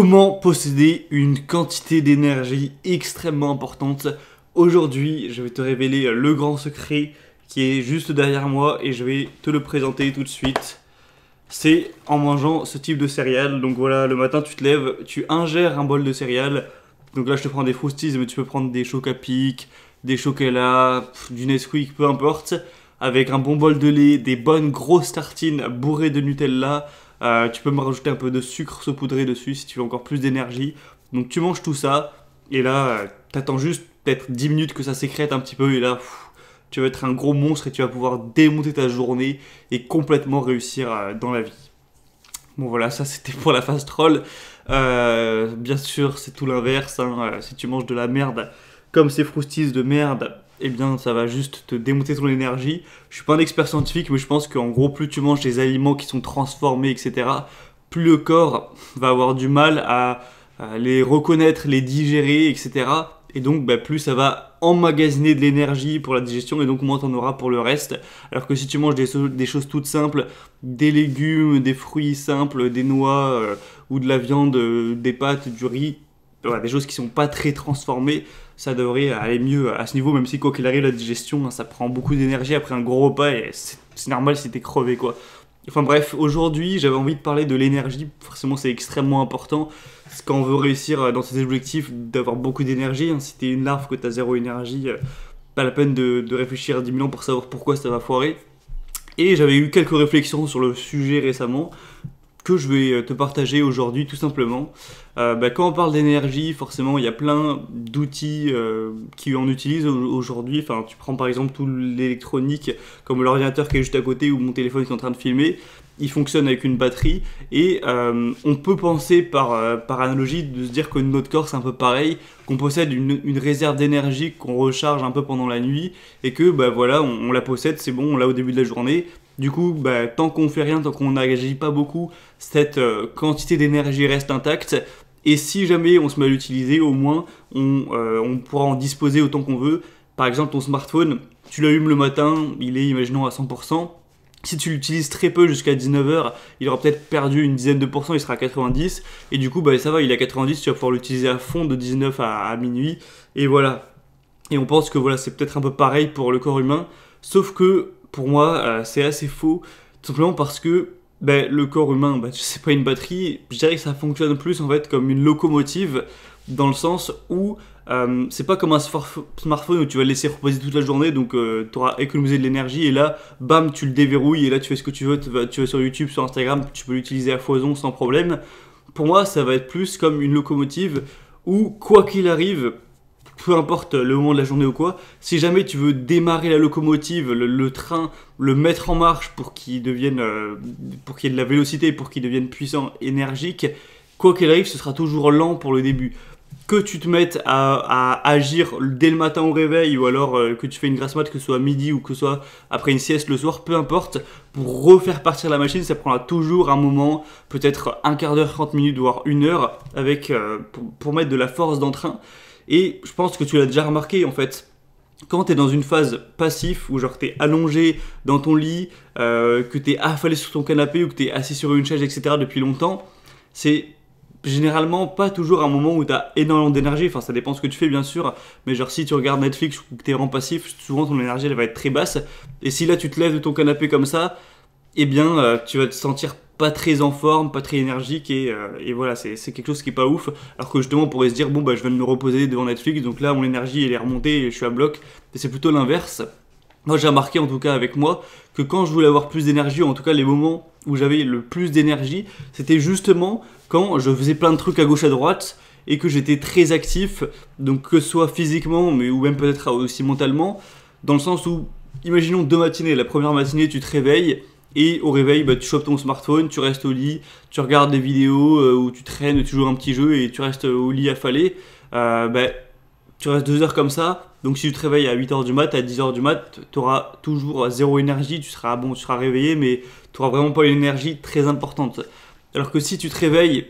Comment posséder une quantité d'énergie extrêmement importante Aujourd'hui, je vais te révéler le grand secret qui est juste derrière moi et je vais te le présenter tout de suite. C'est en mangeant ce type de céréales. Donc voilà, le matin tu te lèves, tu ingères un bol de céréales. Donc là, je te prends des frosties, mais tu peux prendre des Chocapic, des chocolats, du Nesquik, peu importe. Avec un bon bol de lait, des bonnes grosses tartines bourrées de Nutella, euh, tu peux me rajouter un peu de sucre saupoudré dessus si tu veux encore plus d'énergie. Donc tu manges tout ça, et là, tu euh, t'attends juste peut-être 10 minutes que ça sécrète un petit peu, et là, tu vas être un gros monstre et tu vas pouvoir démonter ta journée et complètement réussir euh, dans la vie. Bon voilà, ça c'était pour la phase troll. bien sûr, c'est tout l'inverse. Hein. si tu manges de la merde, comme ces frustis de merde, eh bien, ça va juste te démonter ton énergie. Je suis pas un expert scientifique, mais je pense qu'en gros, plus tu manges des aliments qui sont transformés, etc., plus le corps va avoir du mal à, les reconnaître, les digérer, etc. Et donc, bah, plus ça va emmagasiner de l'énergie pour la digestion, et donc moins t'en auras pour le reste. Alors que si tu manges des, choses toutes simples, des légumes, des fruits simples, des noix, euh, ou de la viande, euh, des pâtes, du riz, des choses qui sont pas très transformées, ça devrait aller mieux à ce niveau, même si quoi qu'il arrive, la digestion, hein, ça prend beaucoup d'énergie après un gros repas et c'est normal si t'es crevé quoi. Enfin bref, aujourd'hui j'avais envie de parler de l'énergie, forcément c'est extrêmement important, quand qu'on veut réussir euh, dans ses objectifs d'avoir beaucoup d'énergie, hein, si t'es une larve que t'as zéro énergie, euh, pas la peine de, de réfléchir à 10 000 ans pour savoir pourquoi ça va foirer. Et j'avais eu quelques réflexions sur le sujet récemment, je vais euh, te partager aujourd'hui tout simplement. Euh, bah, quand on parle d'énergie, forcément, il y a plein d'outils euh, qui en utilisent aujourd'hui. Enfin, tu prends par exemple tout l'électronique, comme l'ordinateur qui est juste à côté ou mon téléphone qui est en train de filmer. Il fonctionne avec une batterie et on peut penser par, par analogie de se dire que notre corps c'est un peu pareil, qu'on possède une, réserve d'énergie qu'on recharge un peu pendant la nuit et que bah voilà on, la possède, c'est bon, là au début de la journée du coup, bah, tant qu'on fait rien, tant qu'on n'agit pas beaucoup, cette euh, quantité d'énergie reste intacte. Et si jamais on se met à l'utiliser, au moins euh, on, pourra en disposer autant qu'on veut. Par exemple, ton smartphone, tu l'allumes le matin, il est, imaginons, à 100%. Si tu l'utilises très peu jusqu'à 19h, il aura peut-être perdu une dizaine de pourcents, il sera à 90. Et du coup, bah, ça va, il est à 90, tu vas pouvoir l'utiliser à fond de 19 à, à minuit. Et voilà. Et on pense que voilà, c'est peut-être un peu pareil pour le corps humain. Sauf que pour moi, euh, c'est assez faux, tout simplement parce que ben, le corps humain, ben, c'est pas une batterie. Je dirais que ça fonctionne plus en fait comme une locomotive, dans le sens où euh, c'est pas comme un smartphone où tu vas le laisser reposer toute la journée, donc euh, tu auras économisé de l'énergie et là, bam, tu le déverrouilles et là tu fais ce que tu veux, tu vas, tu vas sur YouTube, sur Instagram, tu peux l'utiliser à foison sans problème. Pour moi, ça va être plus comme une locomotive où, quoi qu'il arrive, peu importe le moment de la journée ou quoi, si jamais tu veux démarrer la locomotive, le, train, le mettre en marche pour qu'il devienne, euh, pour qu'il ait de la vélocité, pour qu'il devienne puissant, énergique, quoi qu'il arrive, ce sera toujours lent pour le début. Que tu te mettes à, agir dès le matin au réveil ou alors euh, que tu fais une grasse mat, que ce soit midi ou que ce soit après une sieste le soir, peu importe, pour refaire partir la machine, ça prendra toujours un moment, peut-être un quart d'heure, 30 minutes, voire une heure, avec, euh, pour, mettre de la force d'entrain. train et je pense que tu l'as déjà remarqué en fait. Quand tu es dans une phase passive où genre tu es allongé dans ton lit, euh, que que es affalé sur ton canapé ou que tu es assis sur une chaise, etc. depuis longtemps, c'est généralement pas toujours un moment où tu as énormément d'énergie, enfin ça dépend ce que tu fais bien sûr, mais genre si tu regardes Netflix ou que tu es vraiment passif, souvent ton énergie elle va être très basse, et si là tu te lèves de ton canapé comme ça, eh bien euh, tu vas te sentir pas très en forme, pas très énergique et, euh, voilà, c'est quelque chose qui est pas ouf. Alors que justement, on pourrait se dire, bon, bah, je viens me reposer devant Netflix, donc là, mon énergie, elle est remontée et je suis à bloc. Mais c'est plutôt l'inverse. Moi, j'ai remarqué, en tout cas avec moi, que quand je voulais avoir plus d'énergie, ou en tout cas les moments où j'avais le plus d'énergie, c'était justement quand je faisais plein de trucs à gauche à droite et que j'étais très actif, donc que ce soit physiquement, mais ou même peut-être aussi mentalement, dans le sens où, imaginons deux matinées, la première matinée, tu te réveilles, et au réveil, bah, tu chopes ton smartphone, tu restes au lit, tu regardes des vidéos euh, où ou tu traînes, tu joues un petit jeu et tu restes euh, au lit affalé. Euh, bah, tu restes deux heures comme ça. Donc si tu te réveilles à 8h du mat, à 10h du mat, tu auras toujours zéro énergie, tu seras bon, tu seras réveillé, mais tu n'auras vraiment pas une énergie très importante. Alors que si tu te réveilles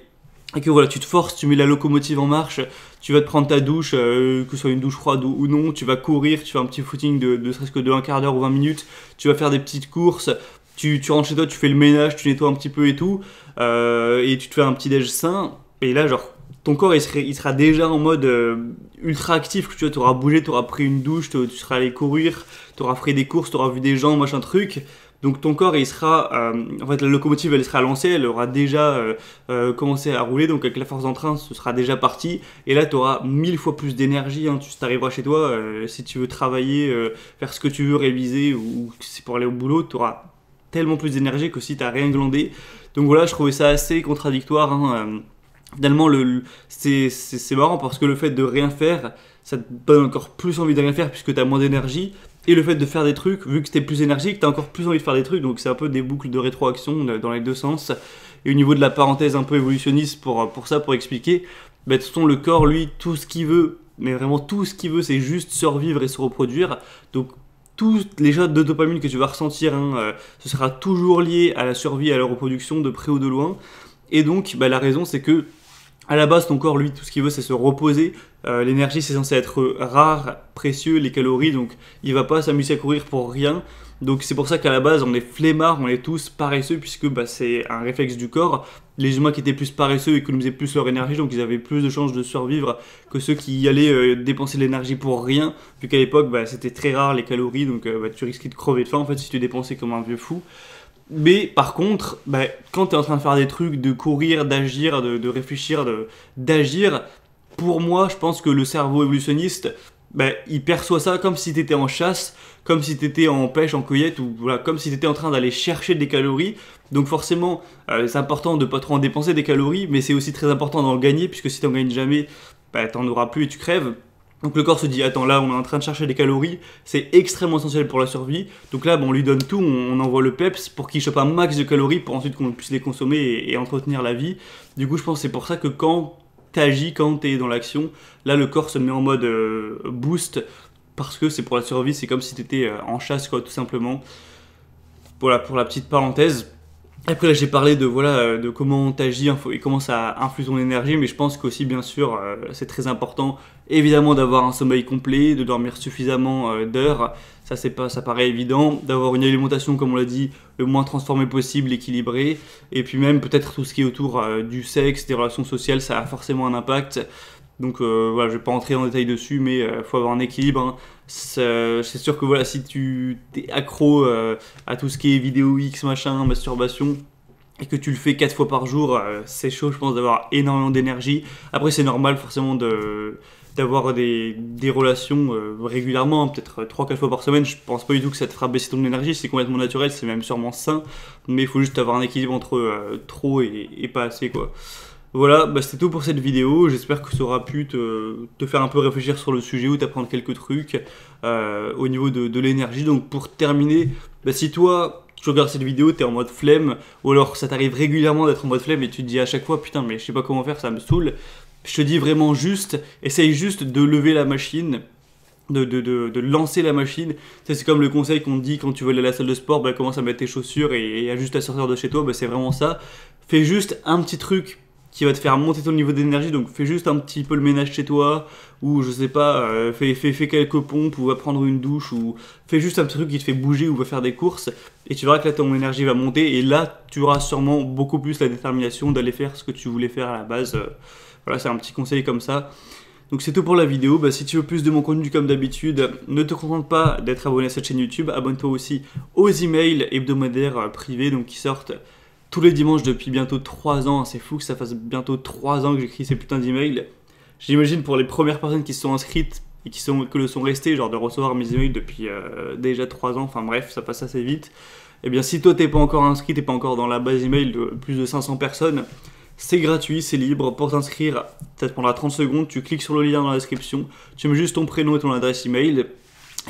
et que voilà, tu te forces, tu mets la locomotive en marche, tu vas te prendre ta douche, euh, que ce soit une douche froide ou, non, tu vas courir, tu fais un petit footing de, presque de un quart d'heure ou 20 minutes, tu vas faire des petites courses, tu, rentres chez toi, tu fais le ménage, tu nettoies un petit peu et tout, euh, et tu te fais un petit déj sain, et là, genre, ton corps, il, sera déjà en mode euh, ultra actif, que tu vois, auras bougé, tu auras pris une douche, tu seras allé courir, tu auras fait des courses, tu auras vu des gens, machin truc. Donc ton corps, il sera, euh, en fait, la locomotive, elle sera lancée, elle aura déjà commencé à rouler, donc avec la force d'entrain, ce sera déjà parti. Et là, tu auras mille fois plus d'énergie. Hein. tu arriveras chez toi, si tu veux travailler, faire ce que tu veux, réviser, ou, c'est pour aller au boulot, tu auras tellement plus d'énergie que si t'as rien glandé. Donc voilà, je trouvais ça assez contradictoire. Hein, euh, finalement, le, c'est marrant parce que le fait de rien faire, ça te donne encore plus envie de rien faire puisque t'as moins d'énergie. Et le fait de faire des trucs, vu que t'es plus énergique, t'as encore plus envie de faire des trucs. Donc c'est un peu des boucles de rétroaction euh, dans les deux sens. Et au niveau de la parenthèse un peu évolutionniste pour, pour ça, pour expliquer, bah, de toute façon, le corps, lui, tout ce qu'il veut, mais vraiment tout ce qu'il veut, c'est juste survivre et se reproduire. Donc toutes les jets de dopamine que tu vas ressentir, hein, euh, ce sera toujours lié à la survie, à la reproduction, de près ou de loin. Et donc, bah, la raison, c'est que à la base, ton corps, lui, tout ce qu'il veut, c'est se reposer. Euh, l'énergie, c'est censé être rare, précieux, les calories, donc il va pas s'amuser à courir pour rien. Donc c'est pour ça qu'à la base, on est flemmards, on est tous paresseux, puisque bah, c'est un réflexe du corps. Les humains qui étaient plus paresseux économisaient plus leur énergie, donc ils avaient plus de chances de survivre que ceux qui allaient euh, dépenser l'énergie pour rien, vu qu'à l'époque, bah, c'était très rare les calories, donc euh, bah, tu risquais de crever de faim en fait si tu dépensais comme un vieux fou. Mais par contre, quand tu es en train de faire des trucs, de courir, d'agir, de, de réfléchir, d'agir, pour moi, je pense que le cerveau évolutionniste, ben, il perçoit ça comme si tu étais en chasse, comme si tu étais en pêche, en cueillette, ou voilà, comme si tu étais en train d'aller chercher des calories. Donc forcément, euh, c'est important de pas trop en dépenser des calories, mais c'est aussi très important d'en gagner, puisque si tu n'en gagnes jamais, ben, tu n'en auras plus et tu crèves. Donc le corps se dit, attends là, on est en train de chercher des calories, c'est extrêmement essentiel pour la survie. Donc là, ben, on lui donne tout, on, envoie le PEPS pour qu'il chope un max de calories pour ensuite qu'on puisse les consommer et, et entretenir la vie. Du coup, je pense que c'est pour ça que quand t'agis quand t'es dans l'action. Là, le corps se met en mode euh, boost parce que c'est pour la survie, c'est comme si t'étais euh, en chasse, quoi, tout simplement. Voilà pour la petite parenthèse. Après là j'ai parlé de voilà euh, de comment agit hein, et comment ça influe ton énergie, mais je pense qu'aussi bien sûr euh, c'est très important évidemment d'avoir un sommeil complet, de dormir suffisamment euh, d'heures, ça c'est pas ça paraît évident, d'avoir une alimentation comme on l'a dit le moins transformée possible, équilibrée, et puis même peut-être tout ce qui est autour du sexe, des relations sociales, ça a forcément un impact. Donc euh, voilà, je vais pas entrer en détail dessus, mais il euh, faut avoir un équilibre. Hein. C'est sûr que voilà, si tu es accro euh, à tout ce qui est vidéo X, machin, masturbation, et que tu le fais 4 fois par jour, c'est chaud, je pense, d'avoir énormément d'énergie. Après, c'est normal forcément de d'avoir des, des, relations régulièrement, hein, peut-être 3-4 fois par semaine, je pense pas du tout que ça te fera baisser ton énergie, c'est complètement naturel, c'est même sûrement sain, mais il faut juste avoir un équilibre entre trop et, pas assez quoi. Voilà, bah tout pour cette vidéo. J'espère que ça aura pu te, faire un peu réfléchir sur le sujet ou t'apprendre quelques trucs euh, au niveau de, l'énergie. Donc pour terminer, bah, si toi tu regardes cette vidéo, tu es en mode flemme, ou alors ça t'arrive régulièrement d'être en mode flemme et tu te dis à chaque fois putain mais je sais pas comment faire, ça me saoule. Je te dis vraiment juste, essaye juste de lever la machine. De, lancer la machine, c'est comme le conseil qu'on te dit quand tu veux aller à la salle de sport, bah, commence à mettre tes chaussures et, à juste à sortir de chez toi, bah, c'est vraiment ça. Fais juste un petit truc qui va te faire monter ton niveau d'énergie. Donc fais juste un petit peu le ménage chez toi, ou je sais pas, euh, fais, fais, quelques pompes, ou va prendre une douche, ou fais juste un petit truc qui te fait bouger, ou va faire des courses, et tu verras que là ton énergie va monter, et là tu auras sûrement beaucoup plus la détermination d'aller faire ce que tu voulais faire à la base. Euh, voilà, c'est un petit conseil comme ça. Donc c'est tout pour la vidéo, bah, si tu veux plus de mon contenu comme d'habitude, ne te contente pas d'être abonné à cette chaîne YouTube, abonne-toi aussi aux emails hebdomadaires euh, privés donc qui sortent tous les dimanches depuis bientôt 3 ans. C'est fou que ça fasse bientôt 3 ans que j'écris ces putains d'emails. J'imagine pour les premières personnes qui se sont inscrites et qui sont, que le sont restées, genre de recevoir mes emails depuis euh, déjà 3 ans, enfin bref, ça passe assez vite. Et eh bien si toi t'es pas encore inscrit, t'es pas encore dans la base email de plus de 500 personnes, c'est gratuit, c'est libre. Pour t'inscrire, ça te prendra 30 secondes, tu cliques sur le lien dans la description, tu mets juste ton prénom et ton adresse email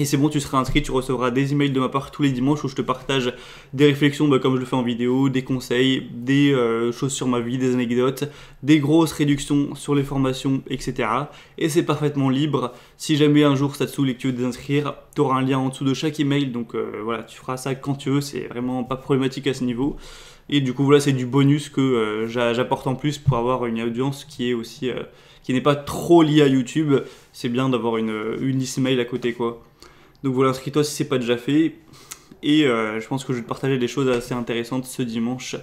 et c'est bon, tu seras inscrit, tu recevras des emails de ma part tous les dimanches où je te partage des réflexions bah, comme je le fais en vidéo, des conseils, des euh, choses sur ma vie, des anecdotes, des grosses réductions sur les formations, etc. Et c'est parfaitement libre. Si jamais un jour ça te saoule et que tu veux désinscrire, tu auras un lien en dessous de chaque email. Donc euh, voilà, tu feras ça quand tu veux, c'est vraiment pas problématique à ce niveau. Et du coup, voilà, c'est du bonus que euh, j'apporte en plus pour avoir une audience qui est aussi qui n'est pas trop liée à YouTube. C'est bien d'avoir une, une liste email à côté quoi. Donc voilà, inscris-toi si c'est pas déjà fait. Et euh, je pense que je vais te partager des choses assez intéressantes ce dimanche.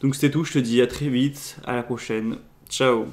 Donc c'était tout, je te dis à très vite, à la prochaine. Ciao